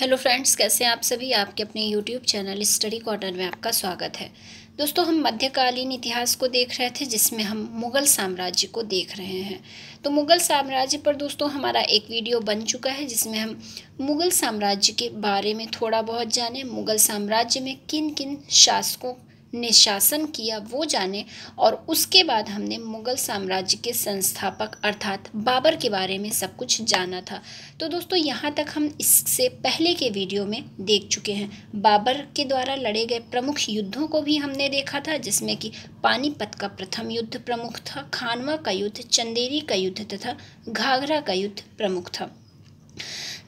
hello friends कैसे हैं आप सभी आपके अपने यूट्यूब चैनल स्टडी कॉर्नर में आपका स्वागत है दोस्तों हम मध्यकालीन इतिहास को देख रहे थे जिसमें हम मुग़ल साम्राज्य को देख रहे हैं तो मुग़ल साम्राज्य पर दोस्तों हमारा एक वीडियो बन चुका है जिसमें हम मुग़ल साम्राज्य के बारे में थोड़ा बहुत जाने मुग़ल साम्राज्य में किन किन शासकों ने शासन किया वो जाने और उसके बाद हमने मुगल साम्राज्य के संस्थापक अर्थात बाबर के बारे में सब कुछ जाना था तो दोस्तों यहाँ तक हम इससे पहले के वीडियो में देख चुके हैं बाबर के द्वारा लड़े गए प्रमुख युद्धों को भी हमने देखा था जिसमें कि पानीपत का प्रथम युद्ध प्रमुख था खानवा का युद्ध चंदेरी का युद्ध तथा घाघरा का युद्ध प्रमुख था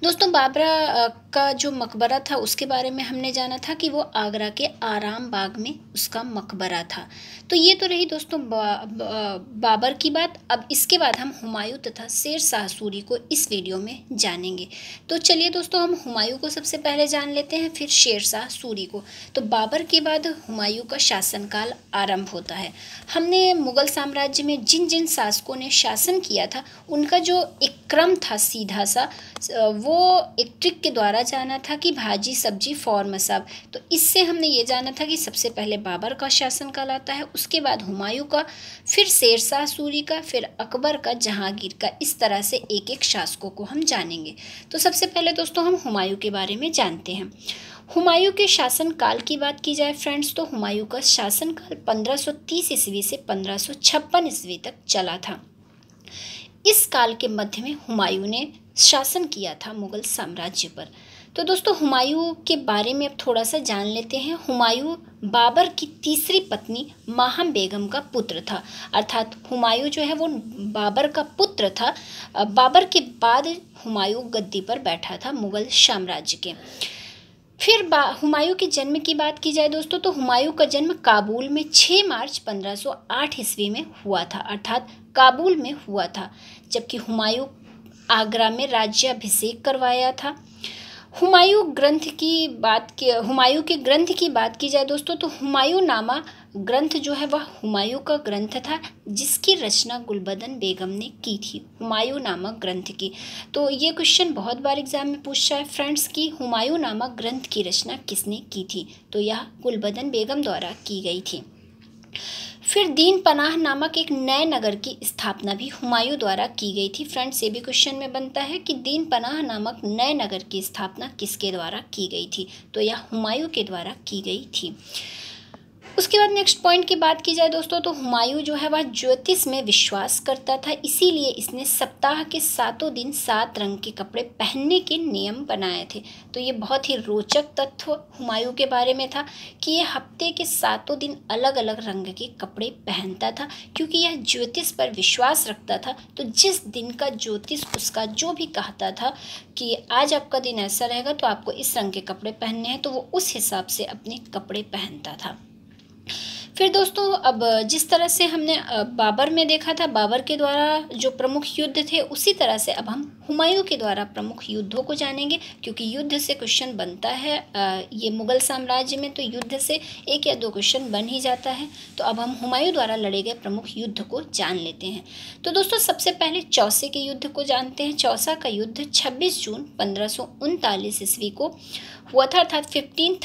दोस्तों बाबरा का जो मकबरा था उसके बारे में हमने जाना था कि वो आगरा के आराम बाग में उसका मकबरा था तो ये तो रही दोस्तों बा, बा, बाबर की बात अब इसके बाद हम हुमायूं तथा शेर शाह सूरी को इस वीडियो में जानेंगे तो चलिए दोस्तों हम हुमायूं को सबसे पहले जान लेते हैं फिर शेर शाह सूरी को तो बाबर के बाद हुमायूं का शासनकाल आरंभ होता है हमने मुगल साम्राज्य में जिन जिन शासकों ने शासन किया था उनका जो एक क्रम था सीधा सा वो एक ट्रिक के द्वारा जाना था कि भाजी सब्जी फौर मसाब तो इससे हमने ये जाना था कि सबसे पहले बाबर का शासन काल आता है उसके बाद हुमायूं का फिर शेरशाह सूरी का फिर अकबर का जहांगीर का इस तरह से एक एक शासकों को हम जानेंगे तो सबसे पहले दोस्तों हम हुमायूं के बारे में जानते हैं हुमायूं के शासन काल की बात की जाए फ्रेंड्स तो हुमायूं का शासन काल 1530 ईस्वी से 1556 ईस्वी तक चला था इस काल के मध्य में हुमायूं ने शासन किया था मुग़ल साम्राज्य पर तो दोस्तों हुमायूं के बारे में अब थोड़ा सा जान लेते हैं हुमायूं बाबर की तीसरी पत्नी माहम बेगम का पुत्र था अर्थात हुमायूं जो है वो बाबर का पुत्र था बाबर के बाद हुमायूं गद्दी पर बैठा था मुग़ल साम्राज्य के फिर हुमायूं के जन्म की बात की जाए दोस्तों तो हुमायूं का जन्म काबुल में 6 मार्च 1508 ईस्वी में हुआ था अर्थात काबुल में हुआ था जबकि हुमायूं आगरा में राज्याभिषेक करवाया था हुमायूं ग्रंथ की बात की हुमायूं के ग्रंथ की बात की जाए दोस्तों तो हुमायूं नामा ग्रंथ जो है वह हुमायूं का ग्रंथ था जिसकी रचना गुलबदन बेगम ने की थी हुमायूं नामक ग्रंथ की तो ये क्वेश्चन बहुत बार एग्जाम में पूछा है फ्रेंड्स कि हुमायूं नामक ग्रंथ की रचना किसने की थी तो यह गुलबदन बेगम द्वारा की गई थी फिर दीन पनाह नामक एक नए नगर की स्थापना भी हुमायूं द्वारा की गई थी फ्रेंड्स से भी क्वेश्चन में बनता है कि दीन पनाह नामक नए नगर की स्थापना किसके द्वारा की गई थी तो यह हुमायूं के द्वारा की गई थी उसके बाद नेक्स्ट पॉइंट की बात की जाए दोस्तों तो हुमायूं जो है वह ज्योतिष में विश्वास करता था इसीलिए इसने सप्ताह के सातों दिन सात रंग के कपड़े पहनने के नियम बनाए थे तो ये बहुत ही रोचक तथ्य हुमायूं के बारे में था कि ये हफ्ते के सातों दिन अलग अलग रंग के कपड़े पहनता था क्योंकि यह ज्योतिष पर विश्वास रखता था तो जिस दिन का ज्योतिष उसका जो भी कहता था कि आज आपका दिन ऐसा रहेगा तो आपको इस रंग के कपड़े पहनने हैं तो वो उस हिसाब से अपने कपड़े पहनता था फिर दोस्तों अब जिस तरह से हमने बाबर में देखा था बाबर के द्वारा जो प्रमुख युद्ध थे उसी तरह से अब हम हुमायूं के द्वारा प्रमुख युद्धों को जानेंगे क्योंकि युद्ध से क्वेश्चन बनता है ये मुगल साम्राज्य में तो युद्ध से एक या दो क्वेश्चन बन ही जाता है तो अब हम हुमायूं द्वारा लड़े गए प्रमुख युद्ध को जान लेते हैं तो दोस्तों सबसे पहले चौसे के युद्ध को जानते हैं चौसा का युद्ध छब्बीस जून पंद्रह ईस्वी को हुआ था अर्थात फिफ्टीन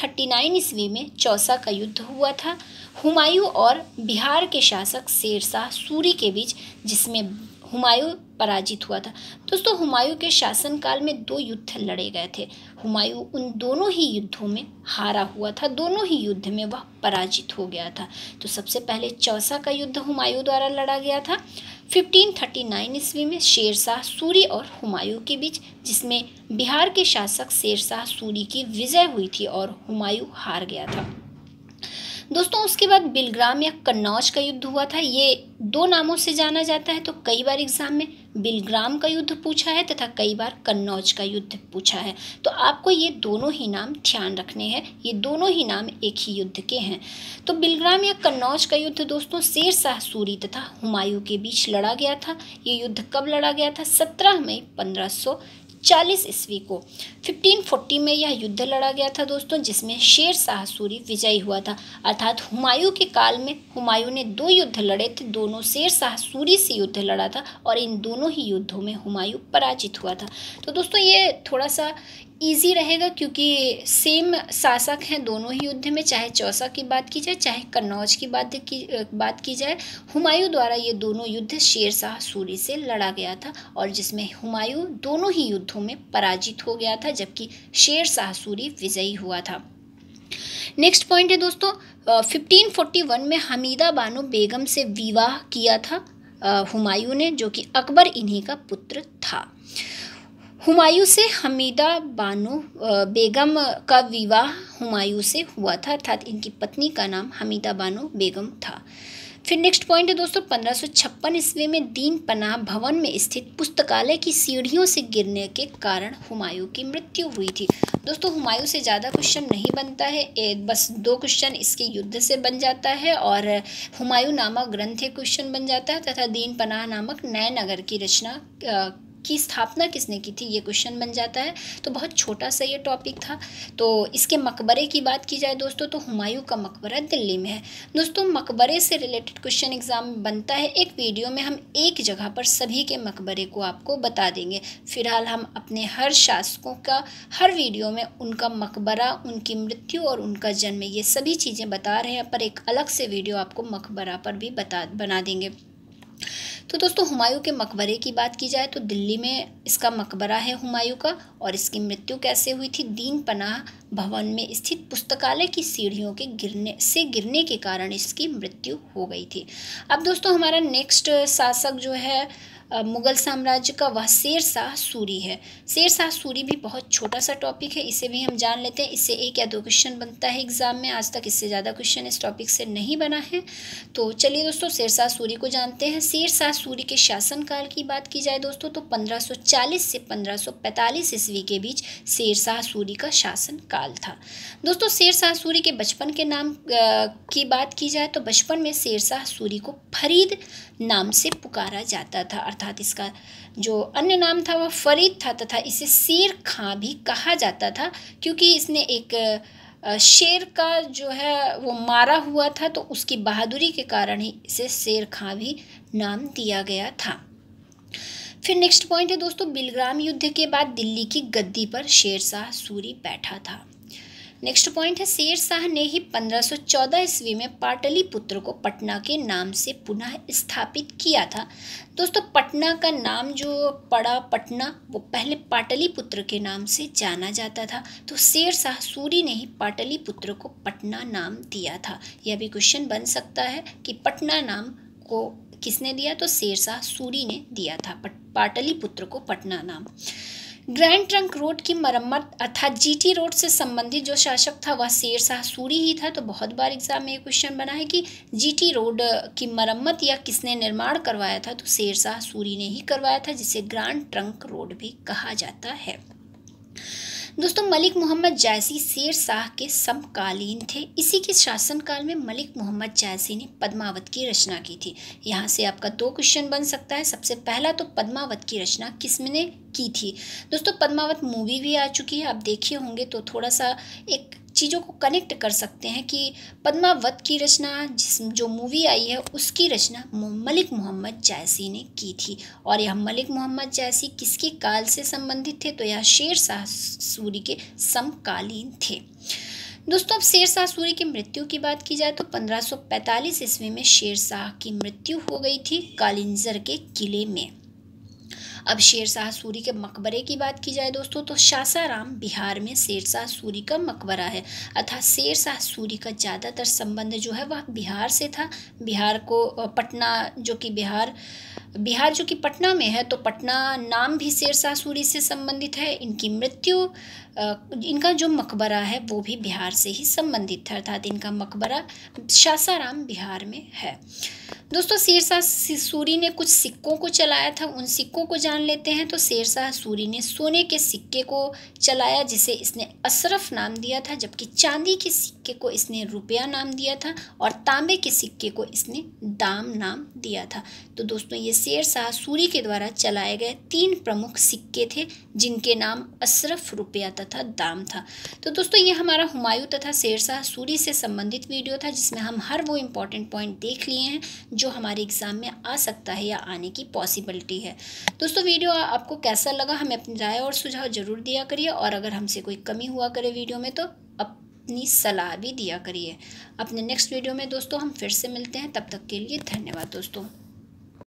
ईस्वी में चौसा का युद्ध हुआ था हुमायूं और बिहार के शासक शेरशाह सूरी के बीच जिसमें हुमायूं पराजित हुआ था दोस्तों हुमायूं के शासनकाल में दो युद्ध लड़े गए थे हुमायूं उन दोनों ही युद्धों में हारा हुआ था दोनों ही युद्ध में वह पराजित हो गया था तो सबसे पहले चौसा का युद्ध हुमायूं द्वारा लड़ा गया था 1539 ईस्वी में शेरशाह सूरी और हुमायूं के बीच जिसमें बिहार के शासक शेरशाह सूरी की विजय हुई थी और हुमायूं हार गया था दोस्तों उसके बाद बिलग्राम या कन्नौज का युद्ध हुआ था ये दो नामों से जाना जाता है तो कई बार एग्जाम में बिलग्राम का युद्ध पूछा है तथा कई बार कन्नौज का युद्ध पूछा है तो आपको ये दोनों ही नाम ध्यान रखने हैं ये दोनों ही नाम एक ही युद्ध के हैं तो बिलग्राम या कन्नौज का युद्ध दोस्तों शेर शाह सूरी तथा हुमायूं के बीच लड़ा गया था ये युद्ध कब लड़ा गया था सत्रह मई पंद्रह चालीस ईस्वी को 1540 में यह युद्ध लड़ा गया था दोस्तों जिसमें शेर शाह सूरी विजयी हुआ था अर्थात हुमायूं के काल में हुमायूं ने दो युद्ध लड़े थे दोनों शेर शाह सूरी से युद्ध लड़ा था और इन दोनों ही युद्धों में हुमायूं पराजित हुआ था तो दोस्तों ये थोड़ा सा ईजी रहेगा क्योंकि सेम शासक हैं दोनों ही युद्ध में चाहे चौसा की बात की जाए चाहे कन्नौज की बात की बात की जाए हुमायूं द्वारा ये दोनों युद्ध शेर शाह सूरी से लड़ा गया था और जिसमें हुमायूं दोनों ही युद्धों में पराजित हो गया था जबकि शेर शाह सूरी विजयी हुआ था नेक्स्ट पॉइंट है दोस्तों वन में हमीदा बानो बेगम से विवाह किया था हुमायूं ने जो कि अकबर इन्हीं का पुत्र था हुमायूं से हमीदा बानो बेगम का विवाह हुमायूं से हुआ था अर्थात इनकी पत्नी का नाम हमीदा बानो बेगम था फिर नेक्स्ट पॉइंट है दोस्तों पंद्रह सौ छप्पन ईस्वी में दीन पनाह भवन में स्थित पुस्तकालय की सीढ़ियों से गिरने के कारण हुमायूं की मृत्यु हुई थी दोस्तों हुमायूं से ज़्यादा क्वेश्चन नहीं बनता है ए, बस दो क्वेश्चन इसके युद्ध से बन जाता है और हुमायूं नामक ग्रंथ क्वेश्चन बन जाता है तथा दीन पनाह नामक नए नगर की रचना की स्थापना किसने की थी ये क्वेश्चन बन जाता है तो बहुत छोटा सा ये टॉपिक था तो इसके मकबरे की बात की जाए दोस्तों तो हुमायूं का मकबरा दिल्ली में है दोस्तों मकबरे से रिलेटेड क्वेश्चन एग्जाम बनता है एक वीडियो में हम एक जगह पर सभी के मकबरे को आपको बता देंगे फिलहाल हम अपने हर शासकों का हर वीडियो में उनका मकबरा उनकी मृत्यु और उनका जन्म ये सभी चीज़ें बता रहे हैं पर एक अलग से वीडियो आपको मकबरा पर भी बता बना देंगे तो दोस्तों हुमायूं के मकबरे की बात की जाए तो दिल्ली में इसका मकबरा है हुमायूं का और इसकी मृत्यु कैसे हुई थी दीन पनाह भवन में स्थित पुस्तकालय की सीढ़ियों के गिरने से गिरने के कारण इसकी मृत्यु हो गई थी अब दोस्तों हमारा नेक्स्ट शासक जो है मुग़ल साम्राज्य का वह शेर शाह सूरी है शेर शाह सूरी भी बहुत छोटा सा टॉपिक है इसे भी हम जान लेते हैं इससे एक या दो क्वेश्चन बनता है एग्ज़ाम में आज तक इससे ज़्यादा क्वेश्चन इस टॉपिक से नहीं बना है तो चलिए दोस्तों शेर शाह सूरी को जानते हैं शेर शाह सूरी के शासनकाल की बात की जाए दोस्तों तो पंद्रह से पंद्रह ईस्वी के बीच शेर शाह सूरी का शासन काल था दोस्तों शेर शाह सूरी के बचपन के नाम की बात की जाए तो बचपन में शेर शाह सूरी को फरीद नाम से पुकारा जाता था अर्थात इसका जो अन्य नाम था वह फरीद था तथा इसे शेर खां भी कहा जाता था क्योंकि इसने एक शेर का जो है वो मारा हुआ था तो उसकी बहादुरी के कारण ही इसे शेर खां भी नाम दिया गया था फिर नेक्स्ट पॉइंट है दोस्तों बिलग्राम युद्ध के बाद दिल्ली की गद्दी पर शेरशाह सूरी बैठा था नेक्स्ट पॉइंट है शेर शाह ने ही 1514 ईस्वी में पाटलिपुत्र को पटना के नाम से पुनः स्थापित किया था दोस्तों पटना का नाम जो पड़ा पटना वो पहले पाटलिपुत्र के नाम से जाना जाता था तो शेर शाह सूरी ने ही पाटलिपुत्र को पटना नाम दिया था यह भी क्वेश्चन बन सकता है कि पटना नाम को किसने दिया तो शेर शाह सूरी ने दिया था पाटलिपुत्र को पटना नाम ग्रैंड ट्रंक रोड की मरम्मत अर्थात जीटी रोड से संबंधित जो शासक था वह शेर शाह सूरी ही था तो बहुत बार एग्जाम में ये क्वेश्चन बना है कि जीटी रोड की मरम्मत या किसने निर्माण करवाया था तो शेर शाह सूरी ने ही करवाया था जिसे ग्रैंड ट्रंक रोड भी कहा जाता है दोस्तों मलिक मोहम्मद जायसी शेर शाह के समकालीन थे इसी के शासनकाल में मलिक मोहम्मद जायसी ने पद्मावत की रचना की थी यहाँ से आपका दो क्वेश्चन बन सकता है सबसे पहला तो पद्मावत की रचना किसने की थी दोस्तों पद्मावत मूवी भी आ चुकी है आप देखे होंगे तो थोड़ा सा एक चीज़ों को कनेक्ट कर सकते हैं कि पद्मावत की रचना जिस जो मूवी आई है उसकी रचना मलिक मोहम्मद जैसी ने की थी और यह मलिक मोहम्मद जैसी किसके काल से संबंधित थे तो यह शेर शाह सूरी के समकालीन थे दोस्तों अब शेर शाह सूरी की मृत्यु की बात की जाए तो 1545 ईस्वी में शेर शाह की मृत्यु हो गई थी कालिंजर के किले में अब शेर शाह सूरी के मकबरे की बात की जाए दोस्तों तो सासाराम बिहार में शेर शाह सूरी का मकबरा है अर्थात शेर शाह सूरी का ज़्यादातर संबंध जो है वह बिहार से था बिहार को पटना जो कि बिहार बिहार जो कि पटना में है तो पटना नाम भी शेर शाह सूरी से संबंधित है इनकी मृत्यु इनका जो मकबरा है वो भी बिहार से ही संबंधित था अर्थात इनका मकबरा सासाराम बिहार में है दोस्तों शेरशाह सूरी ने कुछ सिक्कों को चलाया था उन सिक्कों को जान लेते हैं तो शेरशाह सूरी ने सोने के सिक्के को चलाया जिसे इसने अशरफ नाम दिया था जबकि चांदी के सिक्के को इसने रुपया नाम दिया था और तांबे के सिक्के को इसने दाम नाम दिया था तो दोस्तों ये शेरशाह सूरी के द्वारा चलाए गए तीन प्रमुख सिक्के थे जिनके नाम अशरफ रुपया तथा दाम था तो दोस्तों ये हमारा हुमायूं तथा शेरशाह सूरी से संबंधित वीडियो था जिसमें हम हर वो इम्पॉर्टेंट पॉइंट देख लिए हैं जो हमारे एग्ज़ाम में आ सकता है या आने की पॉसिबिलिटी है दोस्तों वीडियो आपको कैसा लगा हमें अपनी राय और सुझाव ज़रूर दिया करिए और अगर हमसे कोई कमी हुआ करे वीडियो में तो अपनी सलाह भी दिया करिए अपने नेक्स्ट वीडियो में दोस्तों हम फिर से मिलते हैं तब तक के लिए धन्यवाद दोस्तों